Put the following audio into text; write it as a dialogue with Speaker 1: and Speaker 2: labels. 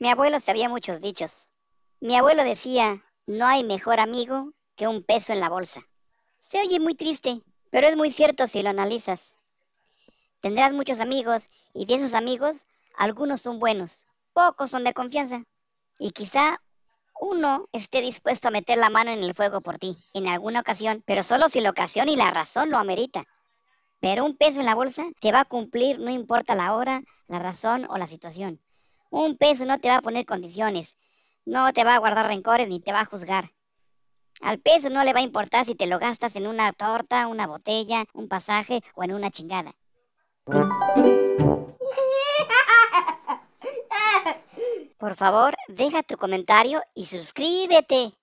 Speaker 1: Mi abuelo sabía muchos dichos. Mi abuelo decía, no hay mejor amigo que un peso en la bolsa. Se oye muy triste, pero es muy cierto si lo analizas. Tendrás muchos amigos y de esos amigos algunos son buenos, pocos son de confianza y quizá uno esté dispuesto a meter la mano en el fuego por ti, en alguna ocasión, pero solo si la ocasión y la razón lo amerita. Pero un peso en la bolsa te va a cumplir no importa la hora, la razón o la situación. Un peso no te va a poner condiciones, no te va a guardar rencores ni te va a juzgar. Al peso no le va a importar si te lo gastas en una torta, una botella, un pasaje o en una chingada. Por favor, deja tu comentario y suscríbete.